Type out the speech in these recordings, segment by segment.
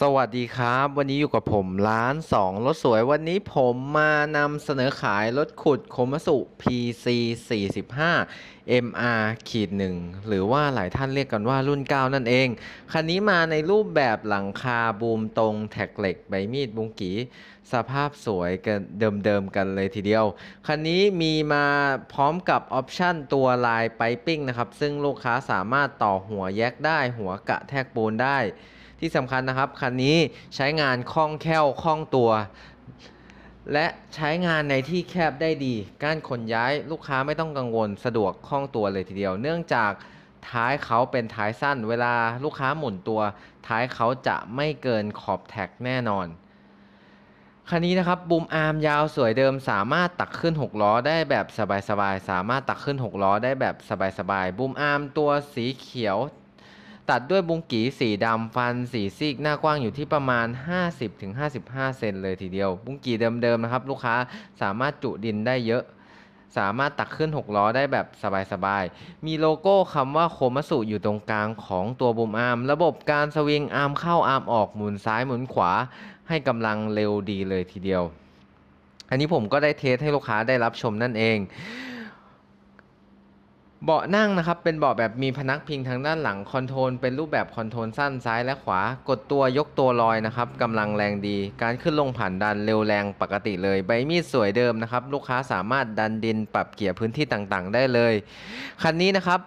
สวัสดีครับ วันนี้อยู่กับผมร้านสองรถสวย วันนี้ผมมานำเสนอขาย รถขุดโคมสุ PC 45 MR ขีดหนึ่งหรือว่าหลายท่านเรียกกันว่ารุ่น 9 นั่นเอง คันนี้มาในรูปแบบหลังคาบูมตรงแท็กเหล็ก ใบมีดบุงกีสภาพสวยกัน เดิมๆ กันเลยทีเดียว คันนี้มีมาพร้อมกับ ออปชั่นตัวลายไปปิ้งนะครับ ซึ่งลูกค้าสามารถต่อหัวแยกได้หัวกะแทกปูนได้ที่สำคัญนะครับคันนี้ใช้งานคล่องแคล่วคล่องตัว และใช้งานในที่แคบได้ดี การขนย้ายลูกค้าไม่ต้องกังวลสะดวกคล่องตัวเลยทีเดียว เนื่องจากท้ายเขาเป็นท้ายสั้น เวลาลูกค้าหมุนตัว ท้ายเขาจะไม่เกินขอบแท็กแน่นอนคันนี้นะครับบูมอาร์มยาวสวยเดิม สามารถตักขึ้น 6 ล้อได้แบบสบายๆสามารถตักขึ้น6ล้อได้แบบสบายๆบูมอาร์มตัวสีเขียวตัดด้วยบุงกีสีดำฟันสีซีกหน้ากว้างอยู่ที่ประมาณ 50-55 เซนเลยทีเดียว บุงกีเดิมๆนะครับ ลูกค้าสามารถจุดินได้เยอะ สามารถตักขึ้น 6 ล้อได้แบบสบายๆมีโลโก้คำว่าโคมสุอยู่ตรงกลางของตัวบุมอาร์มระบบการสวิงอาร์มเข้าอาร์มออกหมุนซ้ายหมุนขวา ให้กำลังเร็วดีเลยทีเดียว อันนี้ผมก็ได้เทสให้ลูกค้าได้รับชมนั่นเองเบาะนั่งนะครับเป็นเบาะแบบมีพนักพิงทางด้านหลัง คอนโทรล เป็นรูปแบบคอนโทรลสั้นซ้ายและขวา กดตัวยกตัวลอยนะครับกำลังแรงดี การขึ้นลงผ่านดันเร็วแรงปกติเลย ใบมีดสวยเดิมนะครับ ลูกค้าสามารถดันดินปรับเกียร์พื้นที่ต่างๆได้เลย คันนี้นะครับ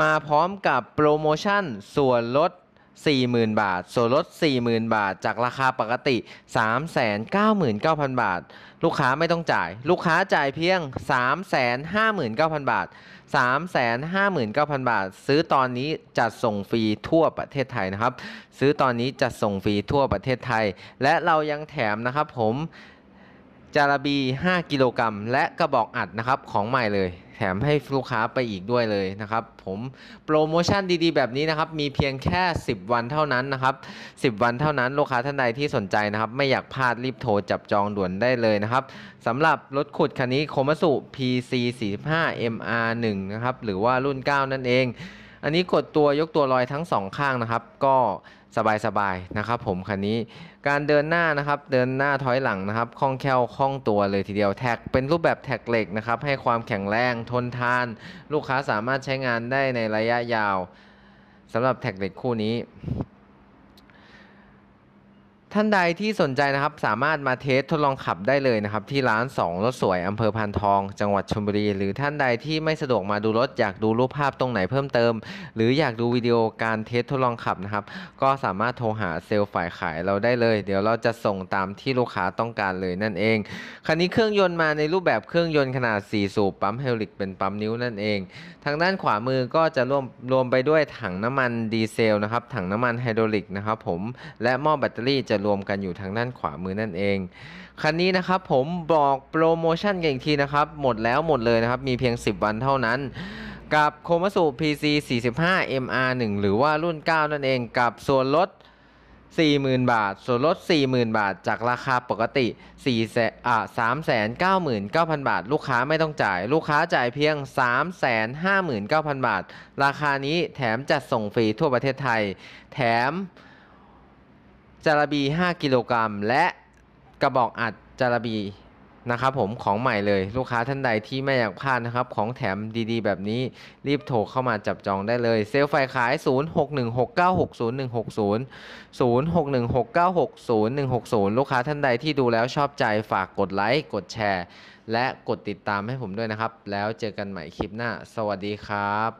มาพร้อมกับโปรโมชั่น ส่วนลด40,000 บาทส่วนลด40,000 บาท จากราคาปกติ399,000 บาท ลูกค้าไม่ต้องจ่าย ลูกค้าจ่ายเพียง 359,000บาท359,000 บาท ซื้อตอนนี้จัดส่งฟรีทั่วประเทศไทยนะครับ ซื้อตอนนี้จัดส่งฟรีทั่วประเทศไทย และเรายังแถมนะครับผมจาระบี 5 กิโลกรัมและกระบอกอัดนะครับของใหม่เลยแถมให้ลูกค้าไปอีกด้วยเลยนะครับ ผมโปรโมชั่นดีๆ แบบนี้นะครับ มีเพียงแค่ 10 วันเท่านั้นนะครับ 10 วันเท่านั้น ลูกค้าท่านใดที่สนใจนะครับ ไม่อยากพลาดรีบโทรจับจองด่วนได้เลยนะครับสำหรับรถขุดคันนี้โคมัสุ PC 45 MR1 นะครับ หรือว่ารุ่น 9 นั่นเองอันนี้กดตัวยกตัวลอยทั้งสองข้างนะครับ ก็สบายๆนะครับ ผมคันนี้ การเดินหน้านะครับเดินหน้าถอยหลังนะครับคล่องแคล่วคล่องตัวเลยทีเดียวแท็ก เป็นรูปแบบแท็กเหล็กนะครับให้ความแข็งแรงทนทาน ลูกค้าสามารถใช้งานได้ในระยะยาวสำหรับแท็กเหล็ก คู่นี้ท่านใดที่สนใจนะครับสามารถมาเทสทดลองขับได้เลยนะครับที่ร้าน2รถสวยอำเภอพานทองจังหวัดชลบุรีหรือท่านใดที่ไม่สะดวกมาดูรถอยากดูรูปภาพตรงไหนเพิ่มเติม หรืออยากดูวิดีโอการเทสทดลองขับนะครับ ก็สามารถโทรหาเซลล์ฝ่ายขายเราได้เลย เดี๋ยวเราจะส่งตามที่ลูกค้าต้องการเลยนั่นเองคันนี้เครื่องยนต์มาในรูปแบบเครื่องยนต์ขนาด4สูบปั๊มเฮลิกเป็นปั๊มนิ้วนั่นเอง ทางด้านขวามือก็จะรวมรวมไปด้วยถังน้ำมันดีเซลนะครับถังน้ำมันไฮดรอลิกนะครับผมและหม้อแบตเตอรี่จะรวมกันอยู่ทางด้านขวามือนั่นเอง คันนี้นะครับ ผมบอกโปรโมชั่นกัน อีกทีนะครับ หมดแล้วหมดเลยนะครับ มีเพียง 10 วันเท่านั้น กับโคมัสุ PC 45 MR 1หรือว่ารุ่น 9 นั่นเอง กับส่วนลด 40,000 บาท ส่วนลด 40,000 บาท จากราคาปกติ4แสนอ่399,000 บาท ลูกค้าไม่ต้องจ่าย ลูกค้าจ่ายเพียง 359,000 บาท ราคานี้แถมจัดส่งฟรีทั่วประเทศไทยแถมจาระบี 5 กิโลกรัมและกระบอกอัดจาระบีนะครับผมของใหม่เลยลูกค้าท่านใดที่ไม่อยากพลาดนะครับของแถมดีๆแบบนี้รีบโทรเข้ามาจับจองได้เลยเซลไฟขาย 0616960160 0616960160 ลูกค้าท่านใดที่ดูแล้วชอบใจฝากกดไลค์ กดแชร์ และกดติดตามให้ผมด้วยนะครับ แล้วเจอกันใหม่คลิปหน้า สวัสดีครับ